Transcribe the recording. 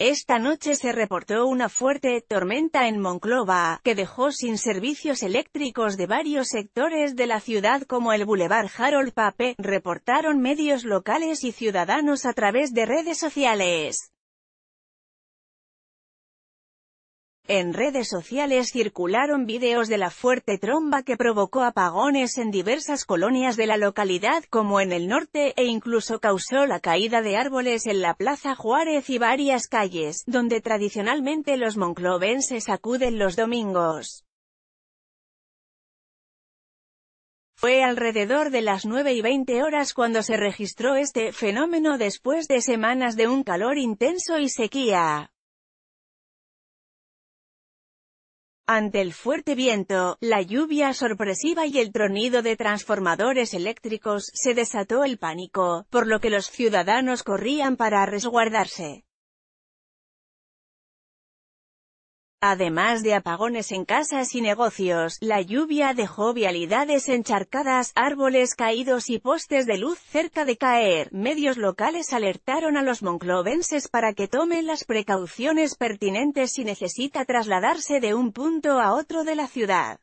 Esta noche se reportó una fuerte tormenta en Monclova, que dejó sin servicios eléctricos de varios sectores de la ciudad como el Boulevard Harold Pape, reportaron medios locales y ciudadanos a través de redes sociales. En redes sociales circularon videos de la fuerte tromba que provocó apagones en diversas colonias de la localidad como en el norte e incluso causó la caída de árboles en la Plaza Juárez y varias calles, donde tradicionalmente los monclovenses acuden los domingos. Fue alrededor de las 9 y 20 horas cuando se registró este fenómeno después de semanas de un calor intenso y sequía. Ante el fuerte viento, la lluvia sorpresiva y el tronido de transformadores eléctricos, se desató el pánico, por lo que los ciudadanos corrían para resguardarse. Además de apagones en casas y negocios, la lluvia dejó vialidades encharcadas, árboles caídos y postes de luz cerca de caer. Medios locales alertaron a los monclovenses para que tomen las precauciones pertinentes si necesita trasladarse de un punto a otro de la ciudad.